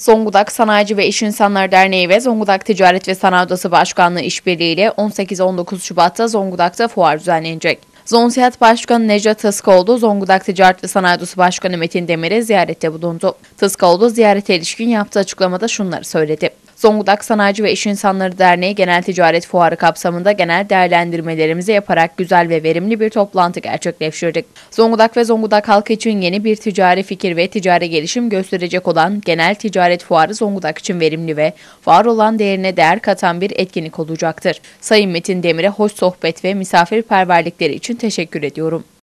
Zonguldak Sanayici ve İş İnsanları Derneği ve Zonguldak Ticaret ve Sanayi Odası Başkanlığı işbirliğiyle 18-19 Şubat'ta Zonguldak'ta fuar düzenlenecek. Zonsihat Başkanı Necla Tıskoğlu, Zonguldak Ticaret ve Sanayi Odası Başkanı Metin Demir'e ziyarette bulundu. Tıskoğlu ziyarete ilişkin yaptığı açıklamada şunları söyledi. Zonguldak Sanayici ve İş İnsanları Derneği Genel Ticaret Fuarı kapsamında genel değerlendirmelerimizi yaparak güzel ve verimli bir toplantı gerçekleştirdik. Zonguldak ve Zonguldak halkı için yeni bir ticari fikir ve ticari gelişim gösterecek olan Genel Ticaret Fuarı Zonguldak için verimli ve var olan değerine değer katan bir etkinlik olacaktır. Sayın Metin Demir'e hoş sohbet ve misafirperverlikleri için teşekkür ediyorum.